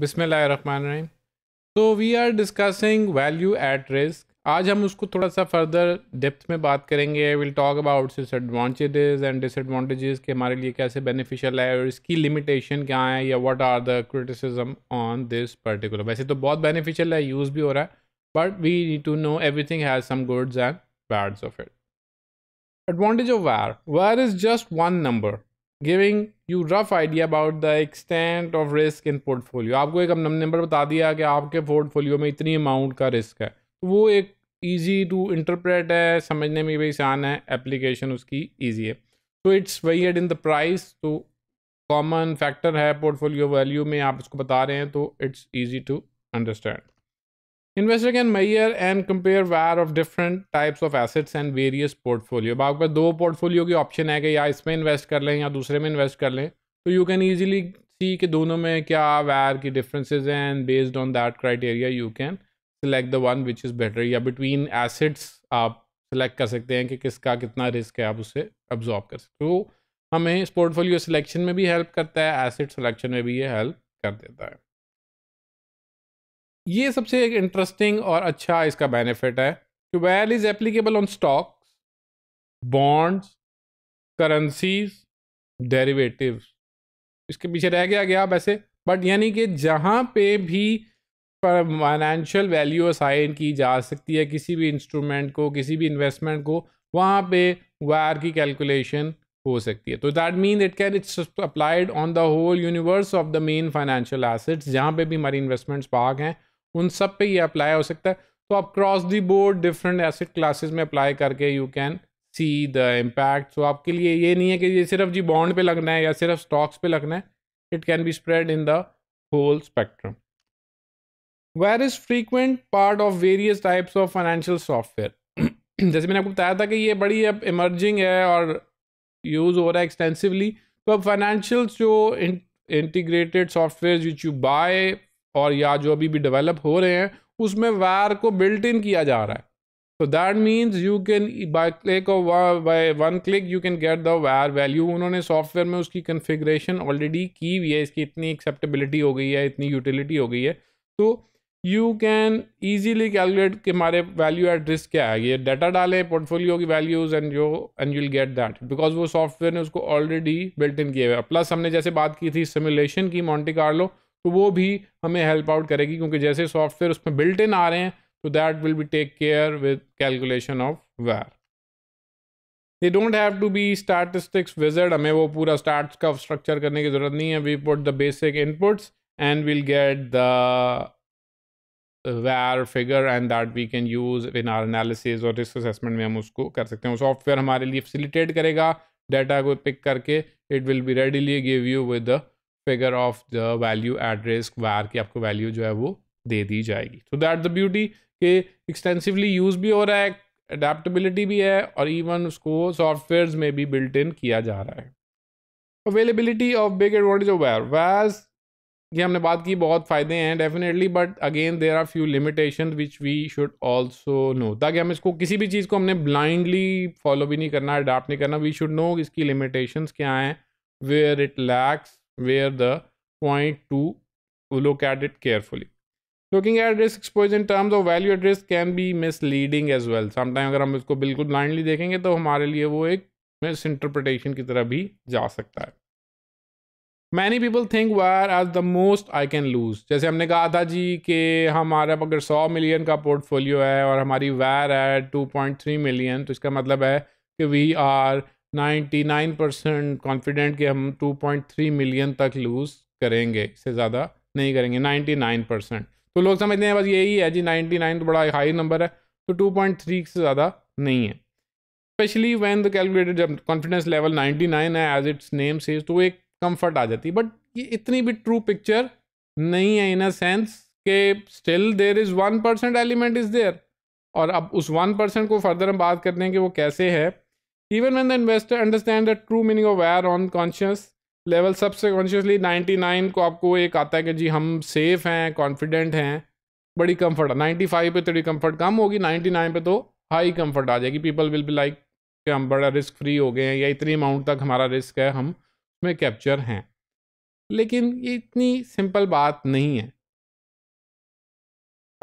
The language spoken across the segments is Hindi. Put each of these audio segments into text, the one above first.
बिसमीम तो we are discussing value at risk आज हम उसको थोड़ा सा फर्दर डेप्थ में बात करेंगे will talk about its advantages and disadvantages के हमारे लिए कैसे बेनिफिशियल है और इसकी लिमिटेशन क्या है या what are the criticism on this particular वैसे तो बहुत बेनिफिशियल है यूज़ भी हो रहा है but we need to know everything has some goods and bads of it advantage of VaR VaR is just one number giving you rough idea about the extent of risk in portfolio आपको एक नंबर बता दिया कि आपके पोर्टफोलियो में इतनी अमाउंट का रिस्क है तो वो एक ईजी टू इंटरप्रेट है समझने में भी आसान है एप्लीकेशन उसकी ईजी है तो इट्स वही एड इन द प्राइस तो कॉमन फैक्टर है पोर्टफोलियो वैल्यू में आप उसको बता रहे हैं तो it's easy to understand investor can measure and compare VaR of different types of assets and various portfolio अब आपके दो पोर्टफोलियो की ऑप्शन है कि या इसमें इन्वेस्ट कर लें या दूसरे में इन्वेस्ट कर लें तो यू कैन ईजिली सी कि दोनों में क्या वायर की डिफरेंसेज हैं and based on that criteria you can select the one which is better या बिटवीन एसेट्स आप सेलेक्ट कर सकते हैं कि किसका कितना रिस्क है आप उसे अब्जॉर्व कर सकते हो तो हमें इस पोर्टफोलियो सिलेक्शन में भी हेल्प करता है एसेट सिलेक्शन में भी ये हेल्प कर देता है ये सबसे एक इंटरेस्टिंग और अच्छा इसका बेनिफिट है कि well is applicable on stocks bonds currencies derivative इसके पीछे रह गया गया वैसे बट यानी कि जहाँ पे भी फाइनेंशियल वैल्यू असाइन की जा सकती है किसी भी इंस्ट्रूमेंट को किसी भी इन्वेस्टमेंट को वहाँ पे वायर की कैलकुलेशन हो सकती है तो that mean it can it's applied on the whole universe of the main financial assets जहाँ पे भी हमारी इन्वेस्टमेंट्स पाक हैं उन सब पे ये अप्लाई हो सकता है तो आप cross the board different asset classes में अप्लाई करके you can see the impact so आपके लिए ये नहीं है कि ये सिर्फ जी बॉन्ड पे लगना है या सिर्फ स्टॉक्स पे लगना है it can be spread in the whole spectrum VaR is frequent part of various types of financial software जैसे मैंने आपको बताया था कि ये बड़ी अब इमर्जिंग है और यूज़ हो रहा है एक्सटेंसिवली तो अब फाइनेंशियल जो integrated software which you buy और या जो अभी भी डेवलप हो रहे हैं उसमें वायर को बिल्ट इन किया जा रहा है तो that means you can by click by by one click you can get the VaR value उन्होंने सॉफ्टवेयर में उसकी कन्फिग्रेशन ऑलरेडी की हुई है इसकी इतनी एक्सेप्टेबिलिटी हो गई है इतनी यूटिलिटी हो गई है तो यू कैन ईजीली कैलकुलेट कि हमारे वैल्यू एट रिस्क क्या है ये डाटा डालें पोर्टफोलियो की वैल्यूज़ एंड जो and you'll get that because वो सॉफ्टवेयर ने उसको ऑलरेडी बिल्ट इन किया हुआ है प्लस हमने जैसे बात की थी सिमुलेशन की मॉन्टी कार्लो तो वो भी हमें हेल्प आउट करेगी क्योंकि जैसे सॉफ्टवेयर उसमें बिल्ट इन आ रहे हैं तो that will be take care with calculation of VaR they don't have to be statistics wizard हमें वो पूरा स्टार्ट का स्ट्रक्चर करने की ज़रूरत नहीं है we put the basic inputs and will get the VaR figure and that we can use in our analysis और रिस्क असेसमेंट में हम उसको कर सकते हैं सॉफ्टवेयर हमारे लिए फैसिलिटेट करेगा डाटा को पिक करके it will be readily give you with the figure of the value at risk VaR की आपको वैल्यू जो है वो दे दी जाएगी तो दैट द ब्यूटी के एक्सटेंसिवली यूज़ भी हो रहा है अडेप्टबिलिटी भी है और इवन उसको सॉफ्टवेयर में भी बिल्ट इन किया जा रहा है availability of big advantage of VaR was ये हमने बात की बहुत फ़ायदे हैं definitely but again there are few limitation which we should also know ताकि हम इसको किसी भी चीज़ को हमने ब्लाइंडली फॉलो भी नहीं करना अडाप्ट नहीं करना वी शुड नो इसकी लिमिटेशंस क्या हैं where it lacks where the point 2 look at it carefully looking at risk exposure in terms of value at risk can be misleading as well sometime अगर हम इसको बिल्कुल ब्लाइंडली देखेंगे तो हमारे लिए वो एक मिस इंटरप्रिटेशन की तरह भी जा सकता है many people think VaR as the most I can lose जैसे हमने कहा था जी कि हमारा अगर 100 मिलियन का पोर्टफोलियो है और हमारी वायर है 2.3 मिलियन तो इसका मतलब है कि वी आर 99 परसेंट कॉन्फिडेंट कि हम 2.3 मिलियन तक लूज़ करेंगे इससे ज़्यादा नहीं करेंगे 99 परसेंट तो लोग समझते हैं बस यही है जी 99 तो बड़ा हाई नंबर है तो 2.3 से ज़्यादा नहीं है स्पेशली वैन द कैलकुलेटेड जब कॉन्फिडेंस लेवल 99 है एज इट्स नेम से तो एक कम्फर्ट आ जाती है बट ये इतनी भी ट्रू पिक्चर नहीं है इन अ सेंस कि still there is one percent element is there और अब उस वन परसेंट को फर्दर हम बात करते हैं कि वो कैसे है Even when the investor understand the true meaning of wear on conscious level सबसे कॉन्शियसली 99 को आपको एक आता है कि जी हम सेफ हैं कॉन्फिडेंट हैं बड़ी कंफर्ट है 95 पर थोड़ी कम्फर्ट कम होगी 99 पे तो हाई कंफर्ट आ जाएगी पीपल विल बी लाइक कि हम बड़ा रिस्क फ्री हो गए हैं या इतनी अमाउंट तक हमारा रिस्क है हम उसमें कैप्चर हैं लेकिन ये इतनी सिंपल बात नहीं है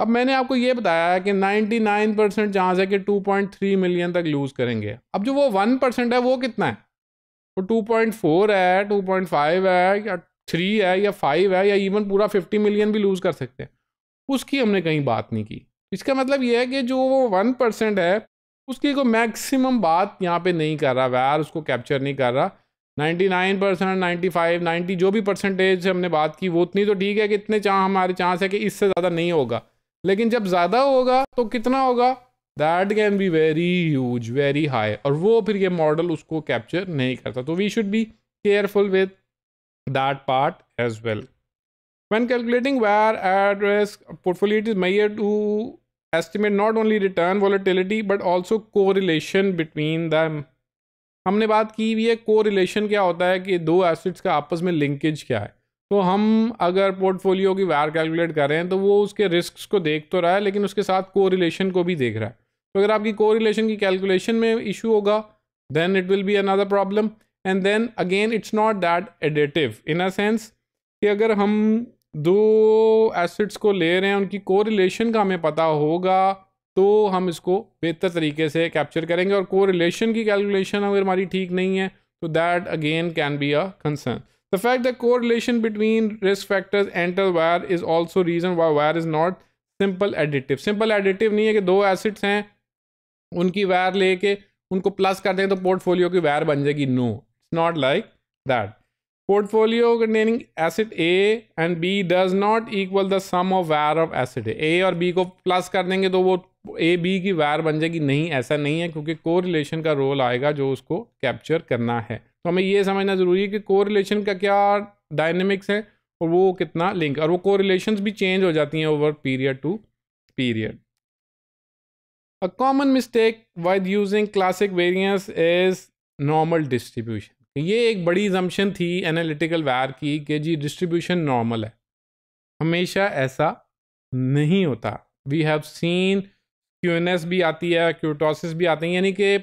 अब मैंने आपको ये बताया कि 99 परसेंट चांस है कि 2.3 मिलियन तक लूज़ करेंगे अब जो वो 1 परसेंट है वो कितना है वो 2.4 है 2.5 है या 3 है या 5 है या इवन पूरा 50 मिलियन भी लूज़ कर सकते हैं उसकी हमने कहीं बात नहीं की इसका मतलब ये है कि जो वो वन परसेंट है उसकी कोई मैक्सिमम बात यहाँ पे नहीं कर रहा वैर उसको कैप्चर नहीं कर रहा 99 परसेंट नाइन्टी फाइव नाइन्टी जो भी परसेंटेज हमने बात की वो उतनी तो ठीक है कि इतने चाह हमारे चांस है कि इससे ज़्यादा नहीं होगा लेकिन जब ज़्यादा होगा तो कितना होगा that can be very huge very high और वो फिर ये मॉडल उसको कैप्चर नहीं करता तो we should be careful with that part as well when calculating VaR address portfolio is measure to estimate not only return volatility but also correlation between the हमने बात की हुई है को रिलेशन क्या होता है कि दो एसिड्स का आपस में लिंकेज क्या है तो हम अगर पोर्टफोलियो की वायर कैलकुलेट कर रहे हैं तो वो उसके रिस्क को देख तो रहा है लेकिन उसके साथ को को भी देख रहा है तो अगर आपकी को की कैलकुलेशन में इशू होगा then it will be another problem and then again it's not that additive in a sense कि अगर हम दो एसिड्स को ले रहे हैं उनकी को का हमें पता होगा तो हम इसको बेहतर तरीके से कैप्चर करेंगे और को की कैलकुलेशन अगर हमारी ठीक नहीं है तो that again can be a concern the The fact that correlation between risk factors enter VaR is also reason why VaR is not simple additive simple additive नहीं है कि दो एसिड्स हैं उनकी वायर लेके उनको प्लस कर दें तो पोर्टफोलियो की वायर बन जाएगी no it's not like that portfolio containing asset A and B does not equal the sum of VaR of asset A और बी को प्लस कर देंगे तो वो ए बी की वायर बन जाएगी नहीं ऐसा नहीं है क्योंकि कोरिलेशन का रोल आएगा जो उसको कैप्चर करना है तो हमें यह समझना ज़रूरी है कि कोरिलेशन का क्या डायनेमिक्स है और वो कितना लिंक और वो कोरिलेशन भी चेंज हो जाती हैं over period to period a common mistake while using classic variance is normal distribution ये एक बड़ी जम्शन थी एनालिटिकल वायर की कि जी डिस्ट्रीब्यूशन नॉर्मल है हमेशा ऐसा नहीं होता वी हैव सीन क्यूएनएस भी आती है क्यूटोसिस भी आते हैं यानी कि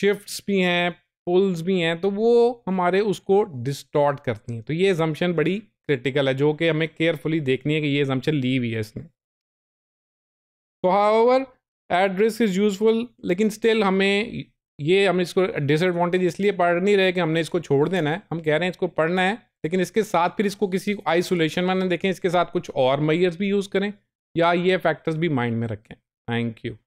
शिफ्ट्स भी हैं पुल्स भी हैं तो वो हमारे उसको डिस्टॉर्ट करती हैं तो ये जम्पन बड़ी क्रिटिकल है जो कि हमें केयरफुली देखनी है कि ये जम्पन ली हुई है इसने तो however at risk is useful लेकिन स्टिल हमें ये हम इसको डिसएडवांटेज इसलिए पढ़ नहीं रहे कि हमने इसको छोड़ देना है हम कह रहे हैं इसको पढ़ना है लेकिन इसके साथ फिर इसको किसी आइसोलेशन में ना देखें इसके साथ कुछ और मैयर्स भी यूज़ करें या ये फैक्टर्स भी माइंड में रखें थैंक यू